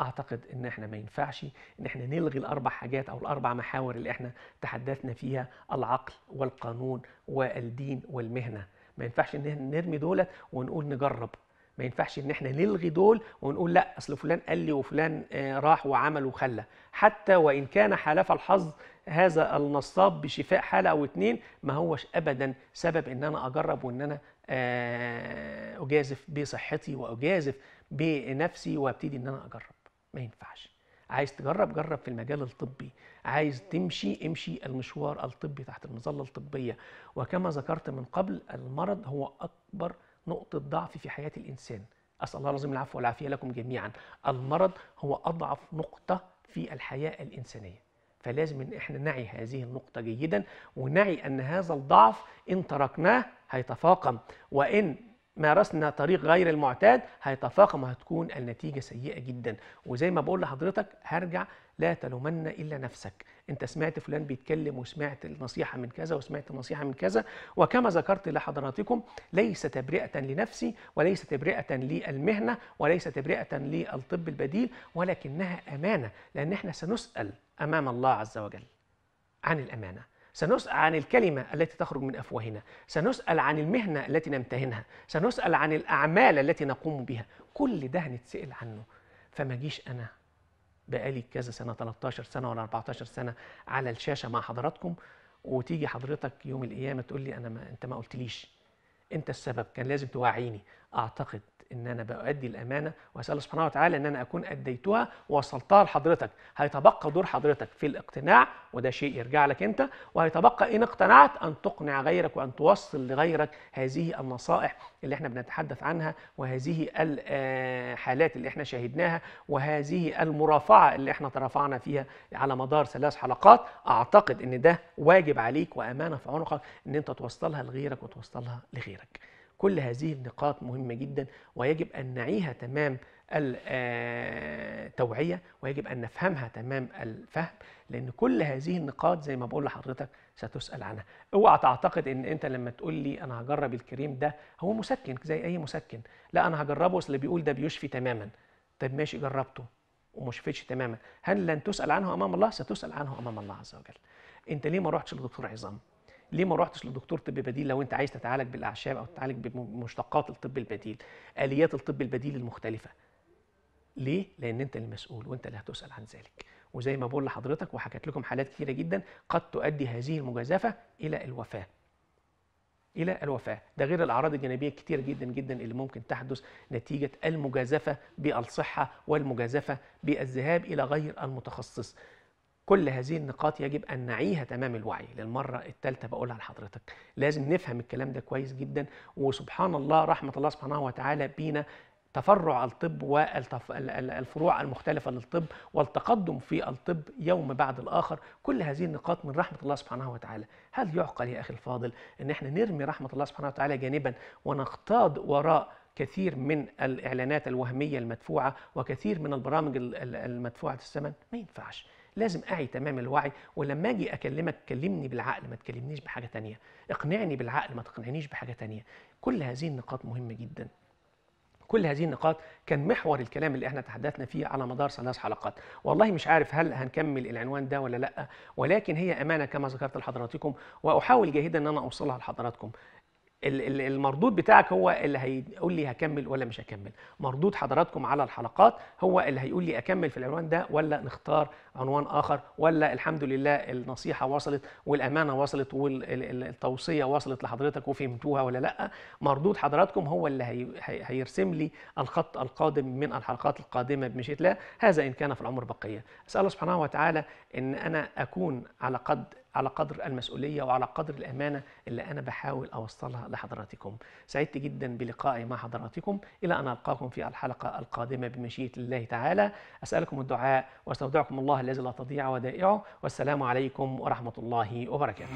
اعتقد ان احنا ما ينفعش ان احنا نلغي الاربع حاجات او الاربع محاور اللي احنا تحدثنا فيها العقل والقانون والدين والمهنه ما ينفعش ان احنا نرمي دولت ونقول نجرب ما ينفعش ان احنا نلغي دول ونقول لا اصل فلان قال لي وفلان آه، راح وعمل وخلى حتى وان كان حالف الحظ هذا النصاب بشفاء حاله او اتنين ما هوش ابدا سبب ان انا اجرب وان انا آه، اجازف بصحتي واجازف بنفسي وابتدي ان انا اجرب ما ينفعش عايز تجرب جرب في المجال الطبي عايز تمشي امشي المشوار الطبي تحت المظله الطبيه وكما ذكرت من قبل المرض هو اكبر نقطه ضعف في حياه الانسان اسال الله العظيم العفو والعافيه لكم جميعا المرض هو اضعف نقطه في الحياه الانسانيه فلازم ان احنا نعي هذه النقطة جيدا ونعي ان هذا الضعف ان تركناه هيتفاقم وان مارسنا طريق غير المعتاد هيتفاقم وهتكون النتيجة سيئة جدا وزي ما بقول لحضرتك هرجع لا تلومن إلا نفسك أنت سمعت فلان بيتكلم وسمعت النصيحة من كذا وسمعت النصيحة من كذا وكما ذكرت لحضراتكم ليس تبرئة لنفسي وليس تبرئة للمهنة وليس تبرئة للطب البديل ولكنها أمانة لأن احنا سنسأل أمام الله عز وجل عن الأمانة سنسأل عن الكلمة التي تخرج من أفواهنا سنسأل عن المهنة التي نمتهنها سنسأل عن الأعمال التي نقوم بها كل ده هنتسأل عنه فما جيش أنا بقالي كذا سنة 13 سنة ولا 14 سنة على الشاشة مع حضراتكم وتيجي حضرتك يوم القيامة تقول لي أنا ما أنت ما قلتليش أنت السبب كان لازم توعيني اعتقد ان انا بادي الامانه واسال الله سبحانه وتعالى ان انا اكون اديتها ووصلتها لحضرتك هيتبقى دور حضرتك في الاقتناع وده شيء يرجع لك انت وهيتبقى ان اقتنعت ان تقنع غيرك وان توصل لغيرك هذه النصائح اللي احنا بنتحدث عنها وهذه الحالات اللي احنا شاهدناها وهذه المرافعه اللي احنا ترافعنا فيها على مدار ثلاث حلقات اعتقد ان ده واجب عليك وامانه في عنقك ان انت توصلها لغيرك وتوصلها لغيرك كل هذه النقاط مهمة جدا ويجب أن نعيها تمام التوعية آه، ويجب أن نفهمها تمام الفهم لأن كل هذه النقاط زي ما بقول لحضرتك ستسأل عنها اوعى تعتقد ان انت لما تقول لي انا هجرب الكريم ده هو مسكن زي اي مسكن لا انا هجربه اصل بيقول ده بيشفي تماما طب ماشي جربته وما شفتش تماما هل لن تسأل عنه امام الله ستسأل عنه امام الله عز وجل انت ليه ما رحتش لدكتور عظام ليه ما رحتش لدكتور طب بديل لو انت عايز تتعالج بالاعشاب او تتعالج بمشتقات الطب البديل اليات الطب البديل المختلفه ليه لان انت المسؤول وانت اللي هتسال عن ذلك وزي ما بقول لحضرتك وحكيت لكم حالات كثيره جدا قد تؤدي هذه المجازفه الى الوفاه الى الوفاه ده غير الاعراض الجانبيه كتير جدا جدا اللي ممكن تحدث نتيجه المجازفه بالصحه والمجازفه بالذهاب الى غير المتخصص كل هذه النقاط يجب أن نعيها تمام الوعي للمرة الثالثة بقولها لحضرتك لازم نفهم الكلام ده كويس جدا وسبحان الله رحمة الله سبحانه وتعالى بينا تفرع الطب والفروع المختلفة للطب والتقدم في الطب يوم بعد الآخر كل هذه النقاط من رحمة الله سبحانه وتعالى هل يعقل يا أخي الفاضل أن احنا نرمي رحمة الله سبحانه وتعالى جانبا ونقتاد وراء كثير من الإعلانات الوهمية المدفوعة وكثير من البرامج المدفوعة الثمن ما ينفعش لازم اعي تمام الوعي ولما اجي اكلمك كلمني بالعقل ما تكلمنيش بحاجه تانية اقنعني بالعقل ما تقنعنيش بحاجه تانية كل هذه النقاط مهمه جدا كل هذه النقاط كان محور الكلام اللي احنا تحدثنا فيه على مدار ثلاث حلقات والله مش عارف هل هنكمل العنوان ده ولا لا ولكن هي امانه كما ذكرت لحضراتكم واحاول جاهدا ان انا اوصلها لحضراتكم المردود بتاعك هو اللي هيقول لي هكمل ولا مش هكمل مردود حضراتكم على الحلقات هو اللي هيقول لي اكمل في العنوان ده ولا نختار عنوان اخر ولا الحمد لله النصيحه وصلت والامانه وصلت والتوصيه وصلت لحضرتك وفهمتوها ولا لا مردود حضراتكم هو اللي هيرسم لي الخط القادم من الحلقات القادمه بمشيئه الله هذا ان كان في العمر بقيه اسال الله سبحانه وتعالى ان انا اكون على قد على قدر المسؤولية وعلى قدر الأمانة اللي أنا بحاول أوصلها لحضراتكم سعدت جدا بلقائي مع حضراتكم إلى أن ألقاكم في الحلقة القادمة بمشيئة الله تعالى أسألكم الدعاء واستودعكم الله الذي لا تضيع ودائعه والسلام عليكم ورحمة الله وبركاته